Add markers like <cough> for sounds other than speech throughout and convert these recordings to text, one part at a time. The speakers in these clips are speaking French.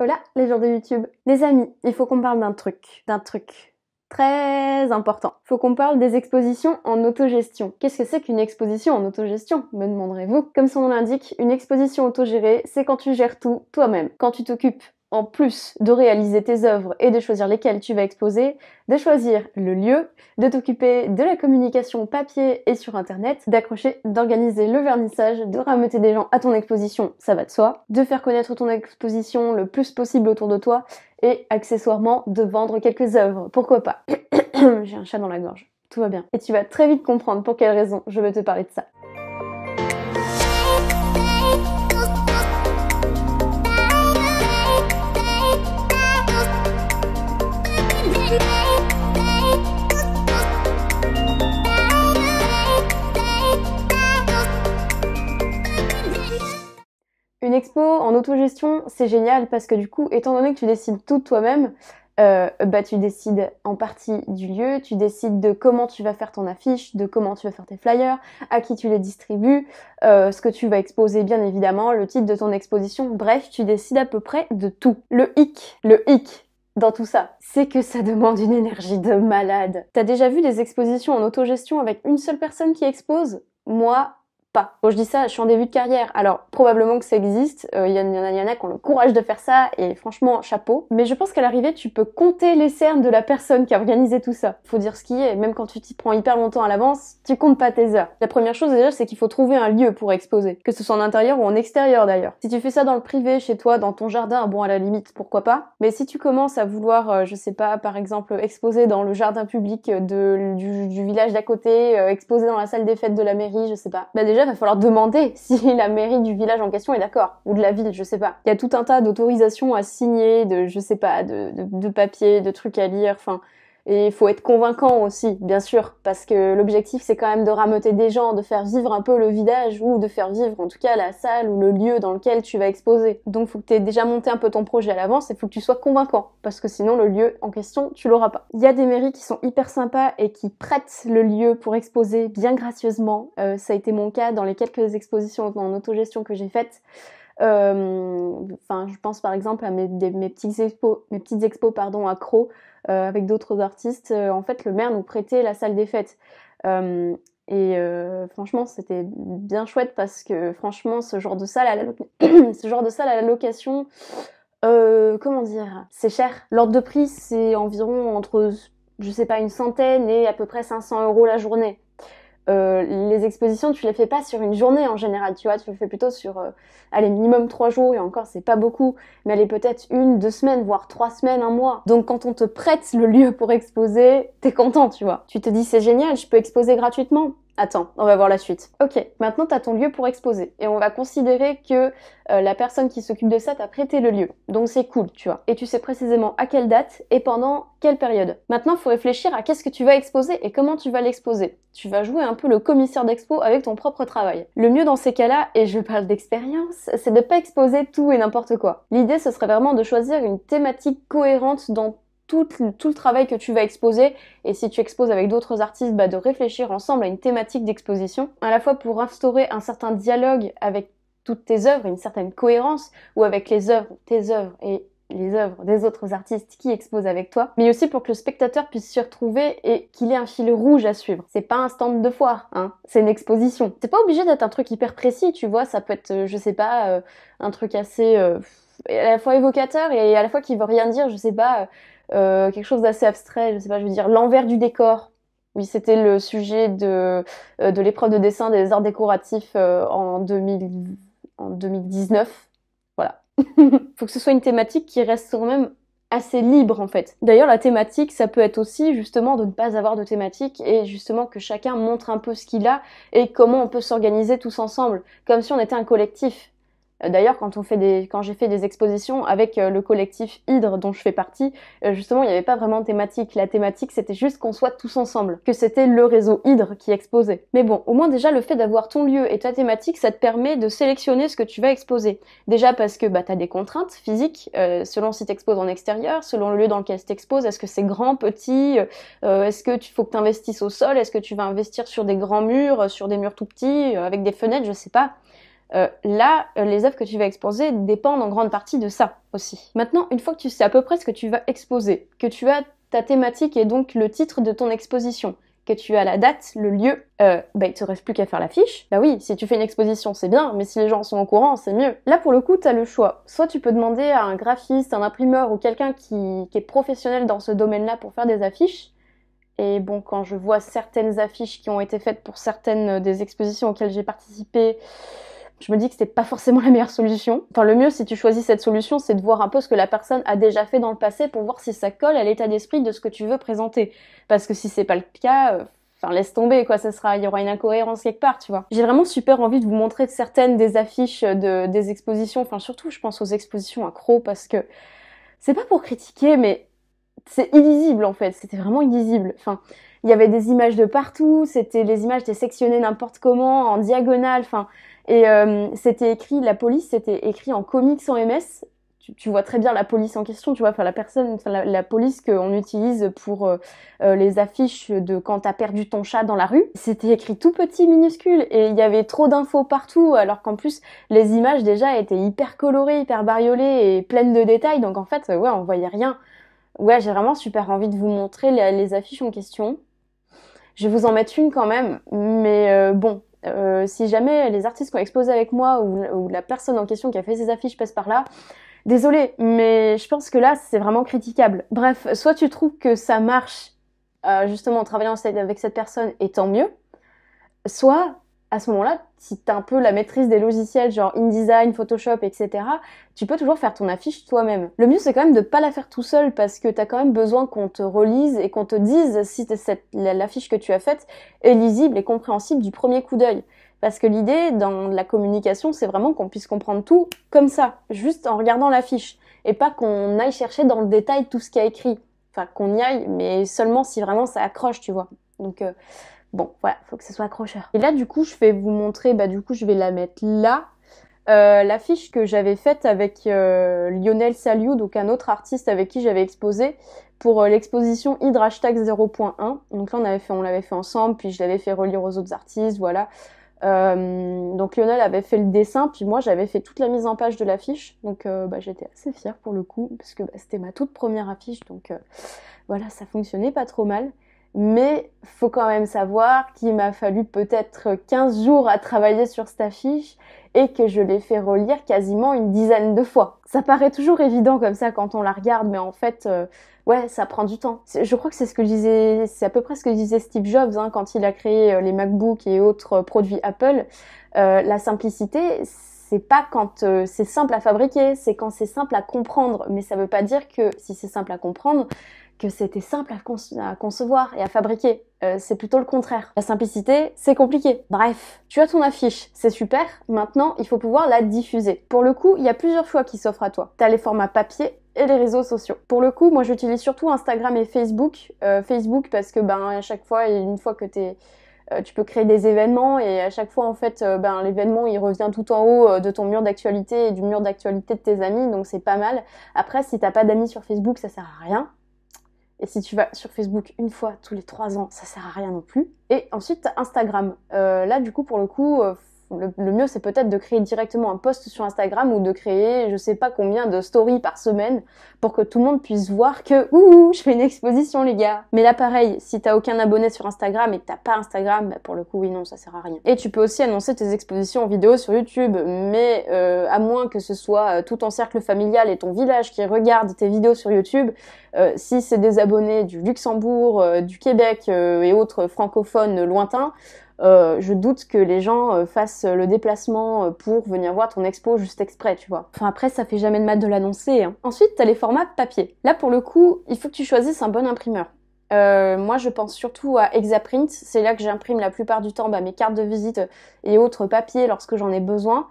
Hola les gens de YouTube. Les amis, il faut qu'on parle d'un truc, d'un truc très important. Il Faut qu'on parle des expositions en autogestion. Qu'est-ce que c'est qu'une exposition en autogestion Me demanderez-vous. Comme son nom l'indique, une exposition autogérée, c'est quand tu gères tout toi-même, quand tu t'occupes en plus de réaliser tes œuvres et de choisir lesquelles tu vas exposer, de choisir le lieu, de t'occuper de la communication papier et sur internet, d'accrocher, d'organiser le vernissage, de rameter des gens à ton exposition, ça va de soi, de faire connaître ton exposition le plus possible autour de toi et accessoirement de vendre quelques œuvres, pourquoi pas. <coughs> J'ai un chat dans la gorge, tout va bien. Et tu vas très vite comprendre pour quelle raison je veux te parler de ça. c'est génial parce que du coup, étant donné que tu décides tout toi-même, euh, bah, tu décides en partie du lieu, tu décides de comment tu vas faire ton affiche, de comment tu vas faire tes flyers, à qui tu les distribues, euh, ce que tu vas exposer bien évidemment, le titre de ton exposition, bref, tu décides à peu près de tout. Le hic, le hic dans tout ça, c'est que ça demande une énergie de malade. T'as déjà vu des expositions en autogestion avec une seule personne qui expose moi, pas. je dis ça, je suis en début de carrière. Alors, probablement que ça existe. Euh, il y, en a, a qui ont le courage de faire ça et franchement, chapeau. Mais je pense qu'à l'arrivée, tu peux compter les cernes de la personne qui a organisé tout ça. Faut dire ce qui est. Même quand tu t'y prends hyper longtemps à l'avance, tu comptes pas tes heures. La première chose déjà, c'est qu'il faut trouver un lieu pour exposer. Que ce soit en intérieur ou en extérieur d'ailleurs. Si tu fais ça dans le privé, chez toi, dans ton jardin, bon, à la limite, pourquoi pas. Mais si tu commences à vouloir, euh, je sais pas, par exemple, exposer dans le jardin public du, village d'à côté, euh, exposer dans la salle des fêtes de la mairie, je sais pas. Bah, va falloir demander <laughs> si la mairie du village en question est d'accord, ou de la ville, je sais pas. Il y a tout un tas d'autorisations à signer, de, je sais pas, de, de, de papiers, de trucs à lire, enfin, et il faut être convaincant aussi, bien sûr, parce que l'objectif c'est quand même de rameuter des gens, de faire vivre un peu le village ou de faire vivre en tout cas la salle ou le lieu dans lequel tu vas exposer. Donc faut que tu aies déjà monté un peu ton projet à l'avance et faut que tu sois convaincant, parce que sinon le lieu en question tu l'auras pas. Il y a des mairies qui sont hyper sympas et qui prêtent le lieu pour exposer bien gracieusement. Euh, ça a été mon cas dans les quelques expositions en autogestion que j'ai faites. Euh, enfin, je pense par exemple à mes, petites, expos, mes petites expos pardon, à Croc euh, avec d'autres artistes. Euh, en fait, le maire nous prêtait la salle des fêtes. Et franchement, c'était bien chouette parce que franchement, ce genre de salle à la, <coughs> ce genre de salle à location, comment dire, c'est cher. L'ordre de prix, c'est environ entre, je sais pas, une centaine et à peu près 500 euros la journée. Euh, les expositions, tu les fais pas sur une journée en général, tu vois, tu les fais plutôt sur, euh, allez, minimum trois jours, et encore, c'est pas beaucoup, mais allez, peut-être une, deux semaines, voire trois semaines, un mois. Donc, quand on te prête le lieu pour exposer, t'es content, tu vois. Tu te dis, c'est génial, je peux exposer gratuitement attends, on va voir la suite. Ok, maintenant tu as ton lieu pour exposer et on va considérer que euh, la personne qui s'occupe de ça t'a prêté le lieu. Donc c'est cool, tu vois. Et tu sais précisément à quelle date et pendant quelle période. Maintenant, il faut réfléchir à qu'est-ce que tu vas exposer et comment tu vas l'exposer. Tu vas jouer un peu le commissaire d'expo avec ton propre travail. Le mieux dans ces cas-là, et je parle d'expérience, c'est de pas exposer tout et n'importe quoi. L'idée, ce serait vraiment de choisir une thématique cohérente dans tout, le travail que tu vas exposer et si tu exposes avec d'autres artistes, bah, de réfléchir ensemble à une thématique d'exposition, à la fois pour instaurer un certain dialogue avec toutes tes œuvres, une certaine cohérence, ou avec les œuvres, tes œuvres et les œuvres des autres artistes qui exposent avec toi, mais aussi pour que le spectateur puisse s'y retrouver et qu'il ait un fil rouge à suivre. C'est pas un stand de foire, hein, c'est une exposition. C'est pas obligé d'être un truc hyper précis, tu vois, ça peut être, euh, je sais pas, euh, un truc assez... Euh, à la fois évocateur et à la fois qui veut rien dire, je sais pas... Euh, quelque chose d'assez abstrait, je sais pas, je veux dire l'envers du décor. Oui, c'était le sujet de, euh, l'épreuve de dessin des arts décoratifs euh, en, en 2019. Voilà. <laughs> Faut que ce soit une thématique qui reste quand même assez libre en fait. D'ailleurs la thématique ça peut être aussi justement de ne pas avoir de thématique et justement que chacun montre un peu ce qu'il a et comment on peut s'organiser tous ensemble, comme si on était un collectif. Euh, d'ailleurs, quand, quand j'ai fait des expositions avec euh, le collectif Hydre dont je fais partie, euh, justement, il n'y avait pas vraiment de thématique. La thématique, c'était juste qu'on soit tous ensemble, que c'était le réseau Hydre qui exposait. Mais bon, au moins déjà, le fait d'avoir ton lieu et ta thématique, ça te permet de sélectionner ce que tu vas exposer. Déjà parce que bah, tu as des contraintes physiques, selon si tu exposes en extérieur, selon le lieu dans lequel tu exposes, est-ce que c'est grand, petit, est-ce que tu faut que tu investisses au sol, est-ce que tu vas investir sur des grands murs, sur des murs tout petits, avec des fenêtres, je sais pas. Euh, là, euh, les œuvres que tu vas exposer dépendent en grande partie de ça aussi. Maintenant, une fois que tu sais à peu près ce que tu vas exposer, que tu as ta thématique et donc le titre de ton exposition, que tu as la date, le lieu, euh, bah, il te reste plus qu'à faire l'affiche. Bah oui, si tu fais une exposition, c'est bien, mais si les gens sont au courant, c'est mieux. Là, pour le coup, tu as le choix. Soit tu peux demander à un graphiste, un imprimeur ou quelqu'un qui est professionnel dans ce domaine-là pour faire des affiches. Et bon, quand je vois certaines affiches qui ont été faites pour certaines euh, des expositions auxquelles j'ai participé, je me dis que c'était pas forcément <laughs> la meilleure solution. Enfin, le mieux si tu choisis cette solution, c'est de voir un peu ce que la personne a déjà fait dans le passé pour voir si ça colle à l'état d'esprit de ce que tu veux présenter. Parce que si c'est pas le cas, euh, Enfin, laisse tomber, quoi, ça sera, il y aura une incohérence quelque part, tu vois. J'ai vraiment super envie de vous montrer certaines des affiches de, des expositions, enfin, surtout, je pense aux expositions à parce que c'est pas pour critiquer, mais c'est illisible, en fait. C'était vraiment illisible. Enfin, il y avait des images de partout, c'était, les images étaient sectionnées n'importe comment, en diagonale, enfin, et euh, c'était écrit, la police, c'était écrit en comics en MS. Tu, vois très bien la police en question, tu vois, enfin la personne, la, police qu'on utilise pour euh, euh, les affiches de quand t'as perdu ton chat dans la rue. C'était écrit tout petit, minuscule, et il y avait trop d'infos partout, alors qu'en plus les images déjà étaient hyper colorées, hyper bariolées et pleines de détails, donc en fait, ouais, on voyait rien. Ouais, j'ai vraiment super envie de vous montrer les affiches en question. Je vais vous en mettre une quand même, mais euh, bon, euh, si jamais les artistes qui ont exposé avec moi ou, la personne en question qui a fait ses affiches passe par là, désolé, mais je pense que là, c'est vraiment critiquable. Bref, soit tu trouves que ça marche justement, euh, justement en travaillant avec cette personne, et tant mieux, soit à ce moment-là, si t'as un peu la maîtrise des logiciels, genre InDesign, Photoshop, etc., tu peux toujours faire ton affiche toi-même. Le mieux, c'est quand même de pas la faire tout seul parce que t'as quand même besoin qu'on te relise et qu'on te dise si l'affiche que tu as faite est lisible et compréhensible du premier coup d'œil. Parce que l'idée dans la communication, c'est vraiment qu'on puisse comprendre tout comme ça, juste en regardant l'affiche, et pas qu'on aille chercher dans le détail tout ce qu'il y a écrit. Enfin, qu'on y aille, mais seulement si vraiment ça accroche, tu vois. Donc, euh, Bon, voilà, faut que ce soit accrocheur. Et là, du coup, je vais vous montrer, bah, du coup, je vais la mettre là. Euh, l'affiche que j'avais faite avec euh, Lionel Saliou, donc un autre artiste avec qui j'avais exposé pour euh, l'exposition Hydra 0.1. Donc là, on avait fait, on l'avait fait ensemble, puis je l'avais fait relire aux autres artistes, voilà. donc Lionel avait fait le dessin, puis moi j'avais fait toute la mise en page de l'affiche, donc bah, j'étais assez fière pour le coup, parce que bah, c'était ma toute première affiche, donc voilà, ça fonctionnait pas trop mal. Mais faut quand même savoir qu'il m'a fallu peut-être 15 jours à travailler sur cette affiche et que je l'ai fait relire quasiment une dizaine de fois. Ça paraît toujours évident comme ça quand on la regarde, mais en fait, euh, ouais, ça prend du temps. Je crois que c'est ce que disait, c'est à peu près ce que disait Steve Jobs hein, quand il a créé euh, les MacBooks et autres euh, produits Apple. la simplicité, c'est pas quand c'est simple à fabriquer, c'est quand c'est simple à comprendre. Mais ça veut pas dire que si c'est simple à comprendre, que c'était simple à, concevoir et à fabriquer. Euh, c'est plutôt le contraire. La simplicité, c'est compliqué. Bref, tu as ton affiche, c'est super. Maintenant, il faut pouvoir la diffuser. Pour le coup, il y a plusieurs choix qui s'offrent à toi. Tu as les formats papier et les réseaux sociaux. Pour le coup, moi j'utilise surtout Instagram et Facebook. Euh, Facebook parce que ben à chaque fois, une fois que euh, tu peux créer des événements et à chaque fois en fait ben l'événement il revient tout en haut de ton mur d'actualité et du mur d'actualité de tes amis donc c'est pas mal. Après si t'as pas d'amis sur Facebook ça sert à rien et si tu vas sur Facebook une fois tous les trois ans, ça sert à rien non plus. Et ensuite, Instagram. Euh, là, du coup, pour le coup, euh, le, mieux c'est peut-être de créer directement un post sur Instagram ou de créer je sais pas combien de stories par semaine pour que tout le monde puisse voir que ouh je fais une exposition les gars. Mais là pareil, si t'as aucun abonné sur Instagram et que t'as pas Instagram, bah, pour le coup oui non ça sert à rien. Et tu peux aussi annoncer tes expositions en vidéo sur YouTube, mais euh, à moins que ce soit euh, tout ton cercle familial et ton village qui regarde tes vidéos sur YouTube, euh, si c'est des abonnés du Luxembourg, du Québec et autres francophones lointains, euh, je doute que les gens euh, fassent le déplacement euh, pour venir voir ton expo juste exprès, tu vois. Enfin après, ça fait jamais de mal de l'annoncer. Hein. Ensuite, t'as les formats papier. Là, pour le coup, il faut que tu choisisses un bon imprimeur. moi, je pense surtout à Exaprint. C'est là que j'imprime la plupart du temps bah, mes cartes de visite et autres papiers lorsque j'en ai besoin.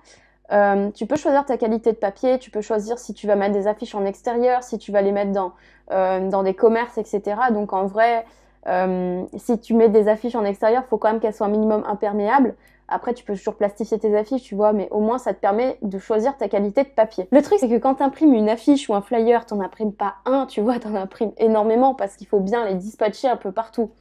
tu peux choisir ta qualité de papier, tu peux choisir si tu vas mettre des affiches en extérieur, si tu vas les mettre dans, dans des commerces, etc. Donc en vrai, euh, si tu mets des affiches en extérieur, faut quand même qu'elles soient un minimum imperméables. Après, tu peux toujours plastifier tes affiches, tu vois, mais au moins ça te permet de choisir ta qualité de papier. Le truc, c'est que quand imprimes une affiche ou un flyer, t'en imprimes pas un, tu vois, <laughs> t'en imprimes énormément parce qu'il faut bien les dispatcher un peu partout.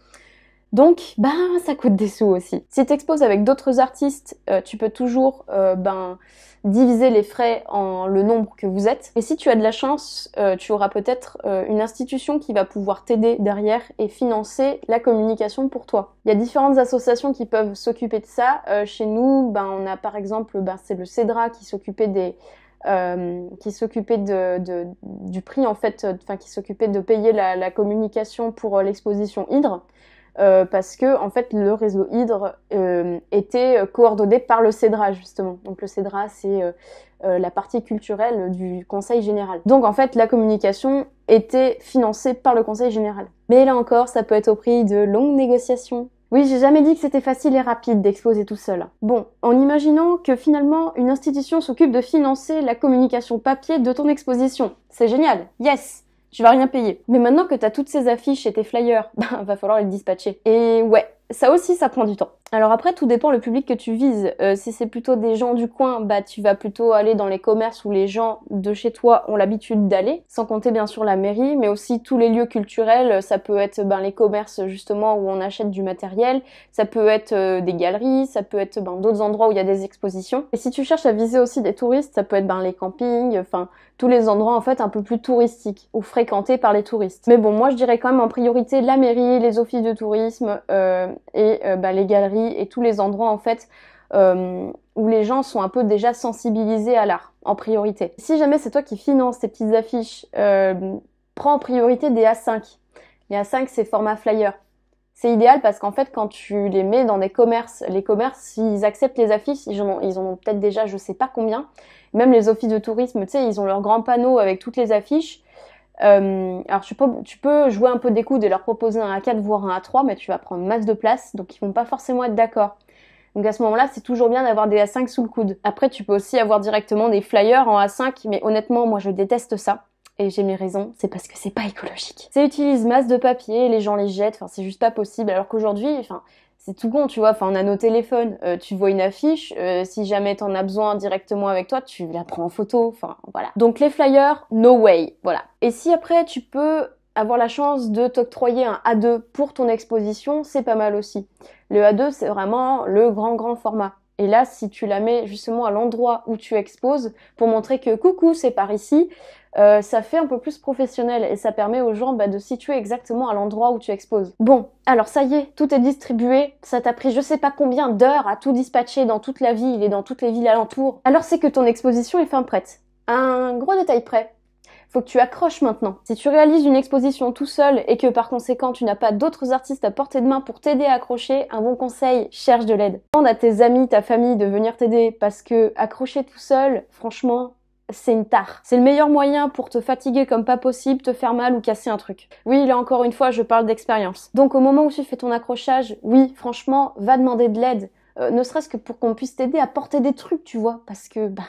Donc, ben, ça coûte des sous aussi. Si tu exposes avec d'autres artistes, euh, tu peux toujours euh, ben, diviser les frais en le nombre que vous êtes. Et si tu as de la chance, euh, tu auras peut-être une institution qui va pouvoir t'aider derrière et financer la communication pour toi. Il y a différentes associations qui peuvent s'occuper de ça. chez nous, ben, on a par exemple, ben, c'est le CEDRA qui s'occupait des, qui s'occupait du prix en fait, enfin qui s'occupait de payer la, communication pour l'exposition Hydre. Euh, parce que en fait le réseau hydre euh, était coordonné par le CEDRA justement. Donc le CEDRA c'est euh, la partie culturelle du Conseil général. Donc en fait la communication était financée par le Conseil général. Mais là encore ça peut être au prix de longues négociations. Oui, j'ai jamais dit que c'était facile et rapide d'exposer tout seul. Bon, en imaginant que finalement une institution s'occupe de financer la communication papier de ton exposition. C'est génial. Yes tu vas rien payer. Mais maintenant que t'as toutes ces affiches et tes flyers, <laughs> ben, va falloir les dispatcher. Et ouais, ça aussi, ça prend du temps alors après, tout dépend le public que tu vises. Euh, si c'est plutôt des gens du coin, bah tu vas plutôt aller dans les commerces où les gens de chez toi ont l'habitude d'aller, sans compter bien sûr la mairie, mais aussi tous les lieux culturels. Euh, ça peut être ben, les commerces justement où on achète du matériel, ça peut être euh, des galeries, ça peut être ben, d'autres endroits où il y a des expositions. Et si tu cherches à viser aussi des touristes, ça peut être ben, les campings, enfin tous les endroits en fait un peu plus touristiques ou fréquentés par les touristes. Mais bon, moi je dirais quand même en priorité la mairie, les offices de tourisme et ben, les galeries et tous les endroits en fait euh, où les gens sont un peu déjà sensibilisés à l'art en priorité. Si jamais c'est toi qui finances tes petites affiches, euh, prends en priorité des A5. Les A5 c'est format flyer. C'est idéal parce qu'en fait quand tu les mets dans des commerces, les commerces s'ils acceptent les affiches, ils en ont, peut-être déjà je sais pas combien. Même les offices de tourisme, tu sais, ils ont leurs grands panneaux avec toutes les affiches. Euh, alors tu peux, tu peux jouer un peu des coudes et leur proposer un A4 voire un A3, mais tu vas prendre masse de place, donc ils vont pas forcément être d'accord. Donc à ce moment-là, c'est toujours bien d'avoir des A5 sous le coude. Après, tu peux aussi avoir directement des flyers en A5, mais honnêtement, moi je déteste ça et j'ai mes raisons, c'est parce que c'est pas écologique. Ça utilise masse de papier, les gens les jettent, enfin c'est juste pas possible. Alors qu'aujourd'hui, enfin c'est tout con, tu vois. Enfin, on a nos téléphones. Euh, tu vois une affiche, euh, si jamais t'en as besoin directement avec toi, tu la prends en photo. Enfin, voilà. Donc les flyers, no way, voilà. Et si après tu peux avoir la chance de t'octroyer un A2 pour ton exposition, c'est pas mal aussi. Le A2, c'est vraiment le grand grand format. Et là, si tu la mets justement à l'endroit où tu exposes pour montrer que coucou, c'est par ici, euh, ça fait un peu plus professionnel et ça permet aux gens bah, de situer exactement à l'endroit où tu exposes. Bon, alors ça y est, tout est distribué, ça t'a pris je sais pas combien d'heures à tout dispatcher dans toute la ville et dans toutes les villes alentours. Alors c'est que ton exposition est fin prête. Un gros détail près, faut que tu accroches maintenant. Si tu réalises une exposition tout seul et que par conséquent tu n'as pas d'autres artistes à portée de main pour t'aider à accrocher, un bon conseil, cherche de l'aide. Demande à tes amis, ta famille de venir t'aider parce que accrocher tout seul, franchement, c'est une tare. C'est le meilleur moyen pour te fatiguer comme pas possible, te faire mal ou casser un truc. Oui, là encore une fois, je parle d'expérience. Donc au moment où tu fais ton accrochage, oui, franchement, va demander de l'aide. Euh, ne serait-ce que pour qu'on puisse t'aider à porter des trucs, tu vois. Parce que, bah,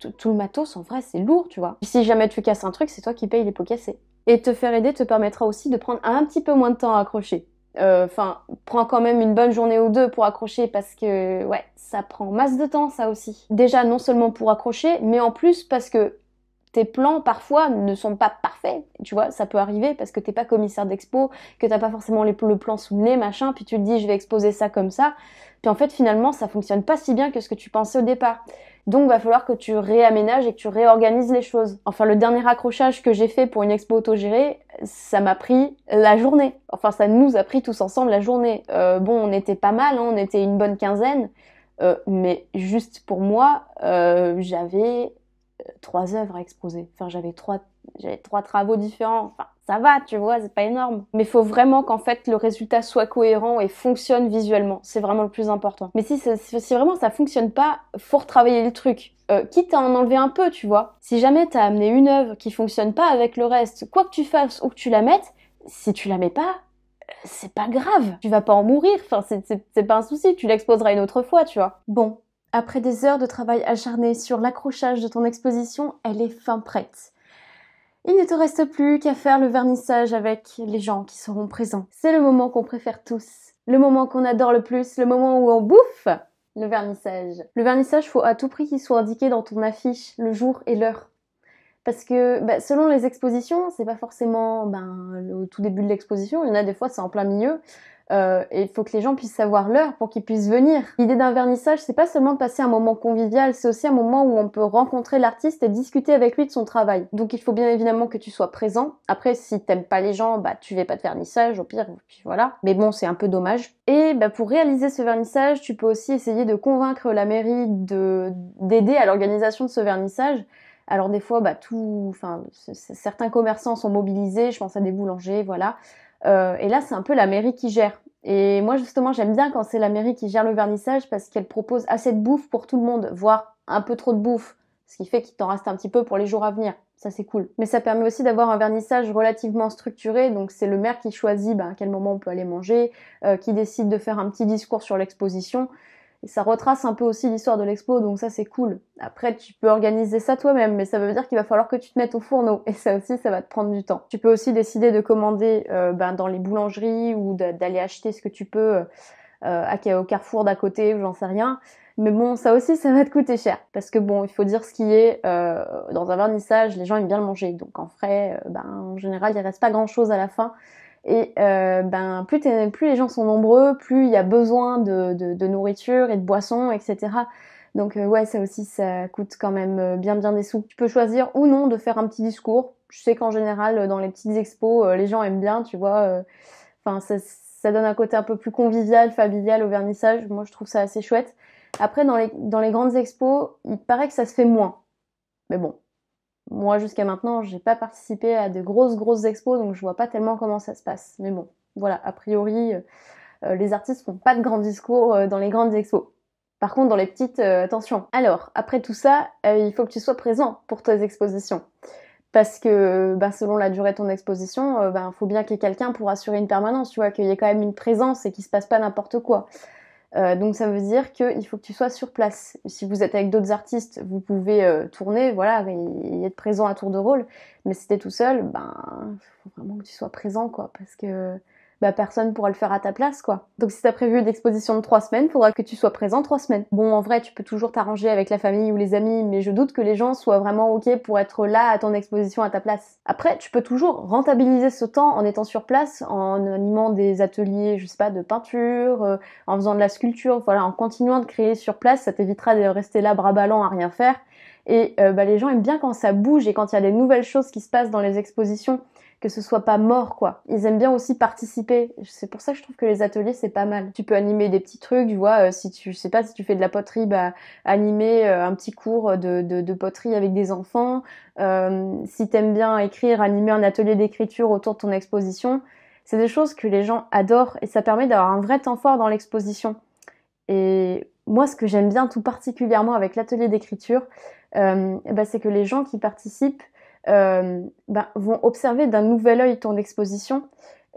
tout le matos, en vrai, c'est lourd, tu vois. si jamais tu casses un truc, c'est toi qui payes les pots cassés. Et te faire aider te permettra aussi de prendre un petit peu moins de temps à accrocher. Enfin, prends quand même une bonne journée ou deux pour accrocher parce que ouais, ça prend masse de temps ça aussi. Déjà non seulement pour accrocher, mais en plus parce que tes plans parfois ne sont pas parfaits, tu vois, ça peut arriver parce que t'es pas commissaire d'expo, que t'as pas forcément le plan sous le nez, machin, puis tu te dis je vais exposer ça comme ça, puis en fait finalement ça fonctionne pas si bien que ce que tu pensais au départ. Donc va falloir que tu réaménages et que tu réorganises les choses. Enfin le dernier accrochage que j'ai fait pour une expo autogérée, ça m'a pris la journée. Enfin ça nous a pris tous ensemble la journée. Euh, bon on était pas mal, hein, on était une bonne quinzaine, euh, mais juste pour moi euh, j'avais trois œuvres à exposer. Enfin, j'avais trois, j'avais trois travaux différents. Enfin, ça va, tu vois, c'est pas énorme. Mais faut vraiment qu'en fait le résultat soit cohérent et fonctionne visuellement. C'est vraiment le plus important. Mais si, vraiment ça fonctionne pas, faut retravailler le truc. Euh, quitte à en enlever un peu, tu vois. Si jamais t'as amené une œuvre qui fonctionne pas avec le reste, quoi que tu fasses ou que tu la mettes, si tu la mets pas, euh, c'est pas grave. Tu vas pas en mourir. Enfin, c'est pas un souci. Tu l'exposeras une autre fois, tu vois. Bon, après des heures de travail acharné sur l'accrochage de ton exposition, elle est fin prête. Il ne te reste plus qu'à faire le vernissage avec les gens qui seront présents. C'est le moment qu'on préfère tous, le moment qu'on adore le plus, le moment où on bouffe le vernissage. Le vernissage, faut à tout prix qu'il soit indiqué dans ton affiche, le jour et l'heure. Parce que bah, selon les expositions, c'est pas forcément ben, le tout début de l'exposition, il y en a des fois c'est en plein milieu, euh, et il faut que les gens puissent savoir l'heure pour qu'ils puissent venir. L'idée d'un vernissage, c'est pas seulement de passer un moment convivial, c'est aussi un moment où on peut rencontrer l'artiste et discuter avec lui de son travail. Donc il faut bien évidemment que tu sois présent. Après, si t'aimes pas les gens, bah tu fais pas de vernissage, au pire, puis voilà. Mais bon, c'est un peu dommage. Et bah, pour réaliser ce vernissage, tu peux aussi essayer de convaincre la mairie de d'aider à l'organisation de ce vernissage. Alors des fois, bah tout, enfin certains commerçants sont mobilisés. Je pense à des boulangers, voilà. Euh, et là, c'est un peu la mairie qui gère. Et moi, justement, j'aime bien quand c'est la mairie qui gère le vernissage parce qu'elle propose assez de bouffe pour tout le monde, voire un peu trop de bouffe, ce qui fait qu'il t'en reste un petit peu pour les jours à venir. Ça, c'est cool. Mais ça permet aussi d'avoir un vernissage relativement structuré. Donc, c'est le maire qui choisit ben, à quel moment on peut aller manger, euh, qui décide de faire un petit discours sur l'exposition. Et ça retrace un peu aussi l'histoire de l'expo, donc ça c'est cool. Après, tu peux organiser ça toi-même, mais ça veut dire qu'il va falloir que tu te mettes au fourneau. Et ça aussi, ça va te prendre du temps. Tu peux aussi décider de commander euh, ben, dans les boulangeries ou d'aller acheter ce que tu peux euh, euh, au carrefour d'à côté ou j'en sais rien. Mais bon, ça aussi, ça va te coûter cher. Parce que bon, il faut dire ce qui est, dans un vernissage, les gens aiment bien le manger. Donc en frais, ben, en général, il reste pas grand-chose à la fin. Et euh, ben plus, plus les gens sont nombreux, plus il y a besoin de, nourriture et de boissons, etc. Donc euh, ouais, ça aussi, ça coûte quand même euh, bien bien des sous. Tu peux choisir ou non de faire un petit discours. Je sais qu'en général, dans les petites expos, les gens aiment bien, tu vois. Enfin, ça, ça donne un côté un peu plus convivial, familial au vernissage. Moi, je trouve ça assez chouette. Après, dans les, dans les grandes expos, il paraît que ça se fait moins. Mais bon, moi, jusqu'à maintenant, j'ai pas participé à de grosses, grosses expos, donc je vois pas tellement comment ça se passe. Mais bon, voilà, a priori, euh, les artistes font pas de grands discours euh, dans les grandes expos. Par contre, dans les petites, euh, attention. Alors, après tout ça, il faut que tu sois présent pour tes expositions. Parce que, bah, selon la durée de ton exposition, il bah, faut bien qu'il y ait quelqu'un pour assurer une permanence, tu vois, qu'il y ait quand même une présence et qu'il se passe pas n'importe quoi. Euh, donc ça veut dire qu'il faut que tu sois sur place. Si vous êtes avec d'autres artistes, vous pouvez euh, tourner, voilà, et, être présent à tour de rôle. Mais si t'es tout seul, ben faut vraiment que tu sois présent, quoi, parce que bah, personne pourra le faire à ta place, quoi. Donc si t'as prévu une exposition de trois semaines, faudra que tu sois présent trois semaines. Bon, en vrai, tu peux toujours t'arranger avec la famille ou les amis, mais je doute que les gens soient vraiment ok pour être là à ton exposition à ta place. Après, tu peux toujours rentabiliser ce temps en étant sur place, en animant des ateliers, je sais pas, de peinture, euh, en faisant de la sculpture, voilà, en continuant de créer sur place, ça t'évitera de rester là bras ballants à rien faire. Et euh, bah, les gens aiment bien quand ça bouge et quand il y a des nouvelles choses qui se passent dans les expositions que ce soit pas mort, quoi. Ils aiment bien aussi participer. C'est pour ça que je trouve que les ateliers, c'est pas mal. Tu peux animer des petits trucs, tu vois, euh, si tu, je sais pas, si tu fais de la poterie, bah, animer euh, un petit cours de, poterie avec des enfants. Euh, si t'aimes bien écrire, animer un atelier d'écriture autour de ton exposition. C'est des choses que les gens adorent et ça permet d'avoir un vrai temps fort dans l'exposition. Et moi, ce que j'aime bien tout particulièrement avec l'atelier d'écriture, eh ben, c'est que les gens qui participent, euh, ben, vont observer d'un nouvel œil ton exposition.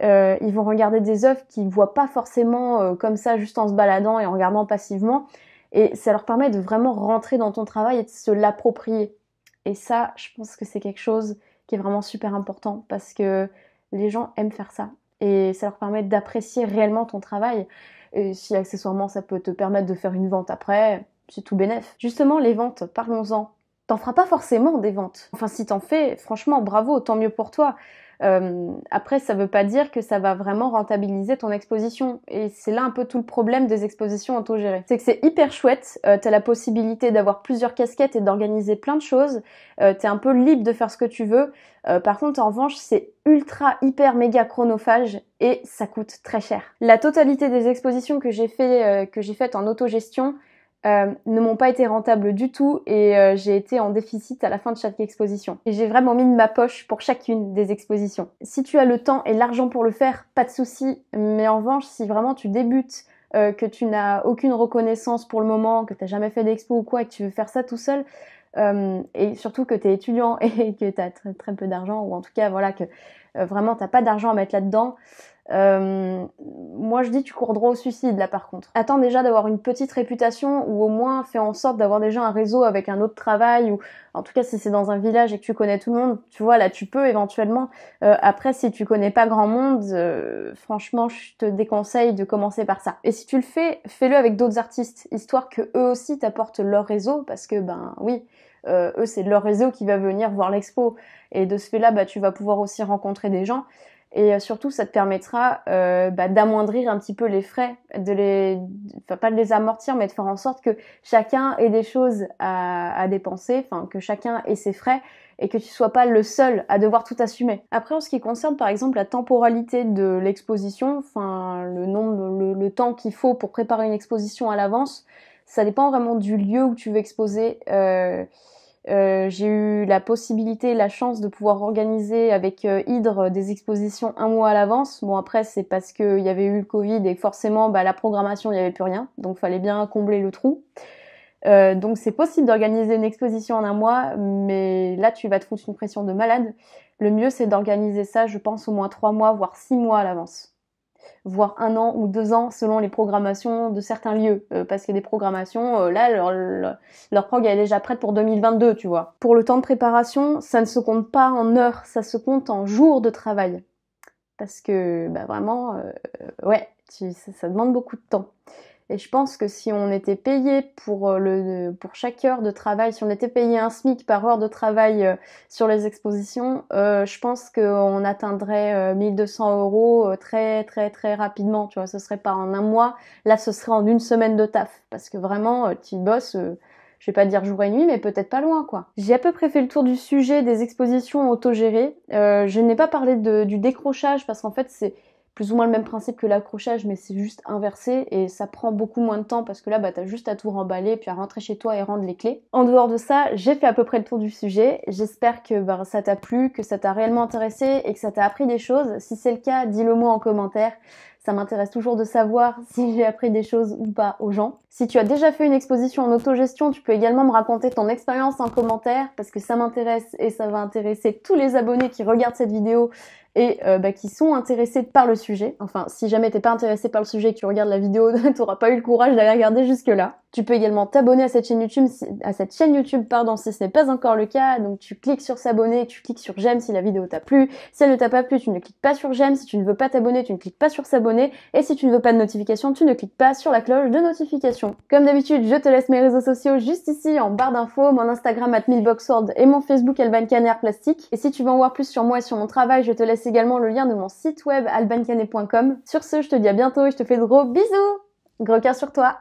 Euh, ils vont regarder des œuvres qu'ils ne voient pas forcément euh, comme ça, juste en se baladant et en regardant passivement. Et ça leur permet de vraiment rentrer dans ton travail et de se l'approprier. Et ça, je pense que c'est quelque chose qui est vraiment super important parce que les gens aiment faire ça. Et ça leur permet d'apprécier réellement ton travail. Et si accessoirement ça peut te permettre de faire une vente après, c'est tout bénef. Justement, les ventes, parlons-en t'en feras pas forcément des ventes. Enfin, si t'en fais, franchement, bravo, tant mieux pour toi. Euh, après, ça veut pas dire que ça va vraiment rentabiliser ton exposition. Et c'est là un peu tout le problème des expositions autogérées. C'est que c'est hyper chouette, euh, t'as la possibilité d'avoir plusieurs casquettes et d'organiser plein de choses, euh, t'es un peu libre de faire ce que tu veux. par contre, en revanche, c'est ultra, hyper, méga chronophage et ça coûte très cher. La totalité des expositions que j'ai fait, que j'ai faites en autogestion, euh, ne m'ont pas été rentables du tout et euh, j'ai été en déficit à la fin de chaque exposition. Et j'ai vraiment mis de ma poche pour chacune des expositions. Si tu as le temps et l'argent pour le faire, pas de souci. Mais en revanche, si vraiment tu débutes, euh, que tu n'as aucune reconnaissance pour le moment, que tu n'as jamais fait d'expo ou quoi et que tu veux faire ça tout seul, et surtout que tu es étudiant <laughs> et que tu as très, très peu d'argent ou en tout cas voilà que vraiment t'as pas d'argent à mettre là-dedans, euh, moi, je dis, tu cours droit au suicide, là, par contre. Attends déjà d'avoir une petite réputation ou au moins fais en sorte d'avoir déjà un réseau avec un autre travail ou, en tout cas, si c'est dans un village et que tu connais tout le monde, tu vois, là, tu peux éventuellement. Euh, après, si tu connais pas grand monde, euh, franchement, je te déconseille de commencer par ça. Et si tu le fais, fais-le avec d'autres artistes, histoire que eux aussi t'apportent leur réseau parce que, ben, oui. eux, c'est leur réseau qui va venir voir l'expo. Et de ce fait-là, bah, tu vas pouvoir aussi rencontrer des gens et euh, surtout ça te permettra euh, bah, d'amoindrir un petit peu les frais, de les, pas de les amortir, mais de faire en sorte que chacun ait des choses à, dépenser, enfin que chacun ait ses frais et que tu sois pas le seul à devoir tout assumer. Après, en ce qui concerne par exemple la temporalité de l'exposition, enfin le nombre, temps qu'il faut pour préparer une exposition à l'avance, ça dépend vraiment du lieu où tu veux exposer. Euh, euh, j'ai eu la possibilité, la chance de pouvoir organiser avec euh, Hydre des expositions un mois à l'avance. Bon après c'est parce qu'il y avait eu le Covid et forcément bah, la programmation il n'y avait plus rien, donc fallait bien combler le trou. Euh, donc c'est possible d'organiser une exposition en un mois, mais là tu vas te foutre une pression de malade. Le mieux c'est d'organiser ça, je pense au moins trois mois, voire six mois à l'avance voire un an ou deux ans selon les programmations de certains lieux. Euh, parce qu'il y a des programmations, euh, là, leur, leur, prog est déjà prête pour 2022, tu vois. Pour le temps de préparation, ça ne se compte pas en heures, ça se compte en jours de travail. Parce que, bah vraiment, euh, ouais, ça, demande beaucoup de temps. Et je pense que si on était payé pour, euh, le, pour chaque heure de travail, si on était payé un SMIC par heure de travail euh, sur les expositions, euh, je pense qu'on atteindrait 1200 euros très très très rapidement. Tu vois, ce serait pas en un mois. Là, ce serait en une semaine de taf. Parce que vraiment, tu bosses. je vais pas dire jour et nuit, mais peut-être pas loin, quoi. J'ai à peu près fait le tour du sujet des expositions autogérées. je n'ai pas parlé de, du décrochage parce qu'en fait, c'est plus ou moins le même principe que l'accrochage, mais c'est juste inversé et ça prend beaucoup moins de temps parce que là, bah, t'as juste à tout remballer puis à rentrer chez toi et rendre les clés. En dehors de ça, j'ai fait à peu près le tour du sujet. J'espère que bah, ça t'a plu, que ça t'a réellement intéressé et que ça t'a appris des choses. Si c'est le cas, dis-le moi en commentaire. Ça m'intéresse toujours de savoir <laughs> si j'ai appris des choses ou pas aux gens. Si tu as déjà fait une exposition en autogestion, tu peux également me raconter ton expérience en commentaire parce que ça m'intéresse et ça va intéresser tous les abonnés qui regardent cette vidéo et euh, bah, qui sont intéressés par le sujet. Enfin, si jamais t'es pas intéressé par le sujet que tu regardes la vidéo, <laughs> t'auras pas eu le courage d'aller regarder jusque là. Tu peux également t'abonner à cette chaîne YouTube, à cette chaîne YouTube, pardon, si ce n'est pas encore le cas. Donc tu cliques sur s'abonner, tu cliques sur j'aime si la vidéo t'a plu. Si elle ne t'a pas plu, tu ne cliques pas sur j'aime. Si tu ne veux pas t'abonner, tu ne cliques pas sur s'abonner. Et si tu ne veux pas de notification, tu ne cliques pas sur la cloche de notification. Comme d'habitude, je te laisse mes réseaux sociaux juste ici en barre d'infos, mon Instagram at millboxworld et mon Facebook Alban Plastique. Et si tu veux en voir plus sur moi et sur mon travail, je te laisse également le lien de mon site web albancanet.com. Sur ce, je te dis à bientôt et je te fais de gros bisous Gros cœur sur toi